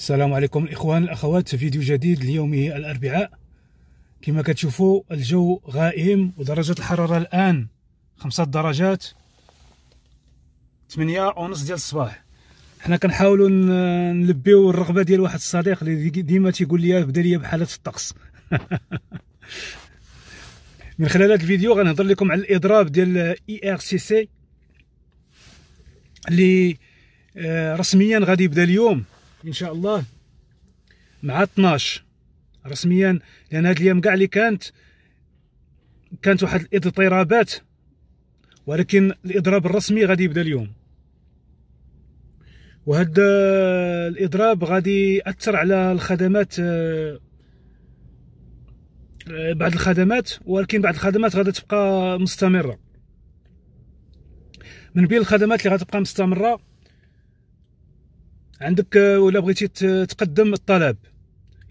السلام عليكم الاخوان الاخوات فيديو جديد ليوم الاربعاء كما كتشوفوا الجو غائم ودرجه الحراره الان خمسة درجات 8 ونص ديال الصباح حنا كنحاولوا نلبيو الرغبه ديال واحد الصديق اللي ديما تيقول لي بدا لي بحاله الطقس من خلال هذا الفيديو غنهضر لكم على الاضراب ديال اي ار سي سي اللي آه، رسميا غادي يبدا اليوم ان شاء الله مع 12 رسميا لان هذه اليوم كاع اللي كانت كانت واحد الاضطرابات ولكن الاضراب الرسمي غادي يبدا اليوم وهذا آه، الاضراب غادي ياثر على الخدمات آه، آه، بعض الخدمات ولكن بعض الخدمات غادي تبقى مستمره من بين الخدمات اللي غتبقى مستمره عندك ولا بغيتي تقدم الطلب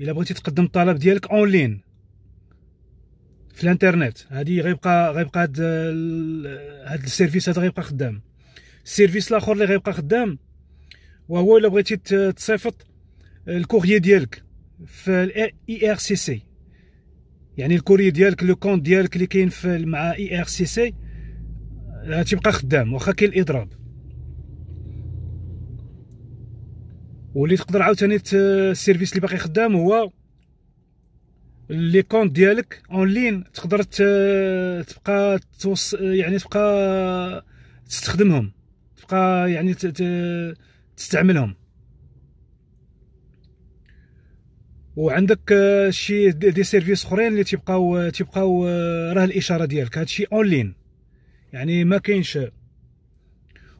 الا بغيتي تقدم الطلب ديالك اونلاين في الانترنت هذه غيبقى غيبقى هاد هاد السيرفيس هذا غيبقى خدام السيرفيس الاخر اللي غيبقى خدام وهو الا بغيتي تصيفط الكوريي ديالك في الاي ار سي سي يعني الكوريي ديالك لو كونت ديالك اللي كاين مع اي ار سي سي تيبقى خدام واخا كاين الاضراب واللي تقدر عاوتاني السيرفيس اللي باقي خدام هو لي كونت ديالك اون لين تقدر تبقى توص يعني تبقى تستخدمهم تبقى يعني تستعملهم وعندك شي دي سيرفيس اخرين اللي تيبقاو تيبقاو آه، راه الاشاره ديالك هادشي اون لين يعني ما كاينش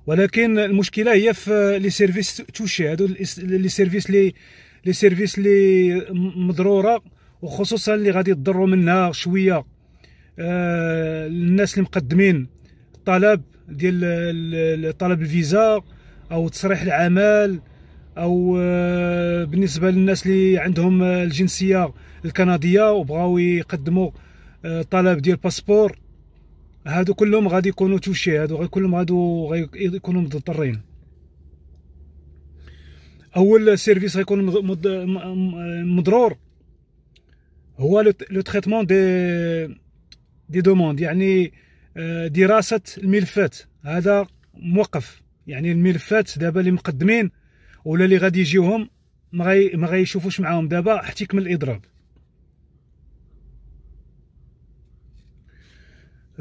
ولكن المشكله هي في لي سيرفيس توشي هادو لي سيرفيس لي لي سيرفيس لي مضروره وخصوصا اللي غادي يضروا منها شويه آه الناس اللي مقدمين الطلب ديال طلب الفيزا او تصريح العمل او آه بالنسبه للناس اللي عندهم الجنسيه الكنديه وبغاو يقدموا آه طلب ديال باسبور هادو كلهم غادي يكونوا توشي هادو كلهم غادي يكونوا مضطرين اول سيرفيس غيكون مضرور هو لو تريتمون دي دي دوموند يعني آه، دراسه الملفات هذا موقف يعني الملفات دابا اللي مقدمين ولا اللي غادي يجيوهم ما غيشوفوش معاهم دابا احتكم الاضراب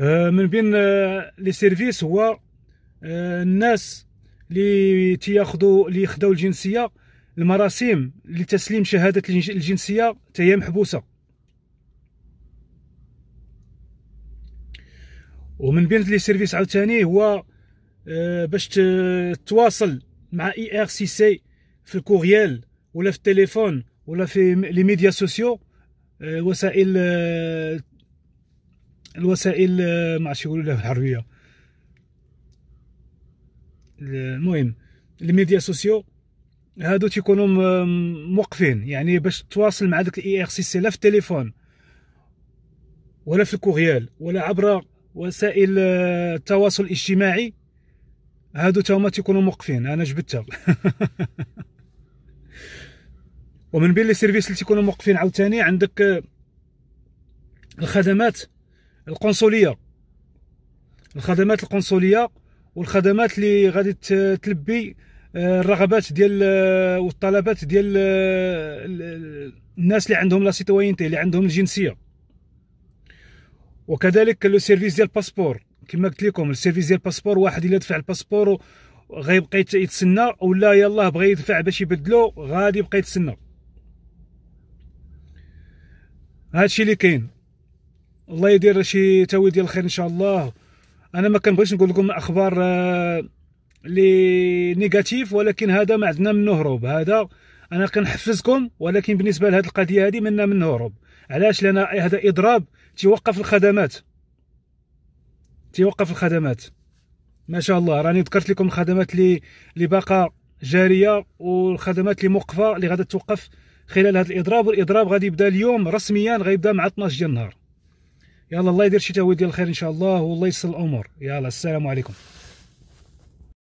آه، من بين آه، لي سيرفيس هو آه، الناس اللي تياخذوا اللي خداو الجنسيه المراسيم لتسليم شهاده الجنسيه حتى هي محبوسه ومن بين لي سيرفيس عاوتاني هو باش تتواصل مع اي ار سي سي في الكوريال ولا في التليفون ولا في لي ميديا سوسيو وسائل الوسائل آه، ما عرفتش يقولوا لها الحريه المهم الميديا سوسيو هادو تيكونوا موقفين يعني باش تواصل مع داك الاي ار سي سي لا في التليفون ولا في الكوغيال ولا عبر وسائل آه، التواصل الاجتماعي هادو تا هما تيكونوا موقفين انا جبتها ومن بين لي سيرفيس اللي تيكونوا موقفين عاوتاني عندك آه، الخدمات القنصليه الخدمات القنصليه والخدمات اللي غادي تلبي آه، الرغبات ديال آه، والطلبات ديال آه، الناس اللي عندهم لا سيتوينتي اللي عندهم الجنسيه وكذلك لو سيرفيس ديال الباسبور كما قلت لكم السيرفيس ديال الباسبور واحد الا دفع الباسبور غيبقى يتسنى ولا يلاه بغى يدفع باش يبدلو غادي يبقى يتسنى هادشي اللي كاين الله يدير شي تاويل ديال الخير ان شاء الله انا ما كنبغيش نقول لكم اخبار آه، لي نيجاتيف ولكن هذا ما عندنا منه هروب هذا انا كنحفزكم ولكن بالنسبه لهذه القضيه هذه منا من هروب علاش لان هذا اضراب تيوقف الخدمات تيوقف الخدمات ما شاء الله راني ذكرت لكم الخدمات اللي اللي باقا جاريه والخدمات اللي موقفه اللي غادا توقف خلال هذا الاضراب والاضراب غادي يبدا اليوم رسميا غيبدا مع 12 ديال النهار يلا الله يدير شتاوي ديال الخير ان شاء الله والله يسر الامور يلا السلام عليكم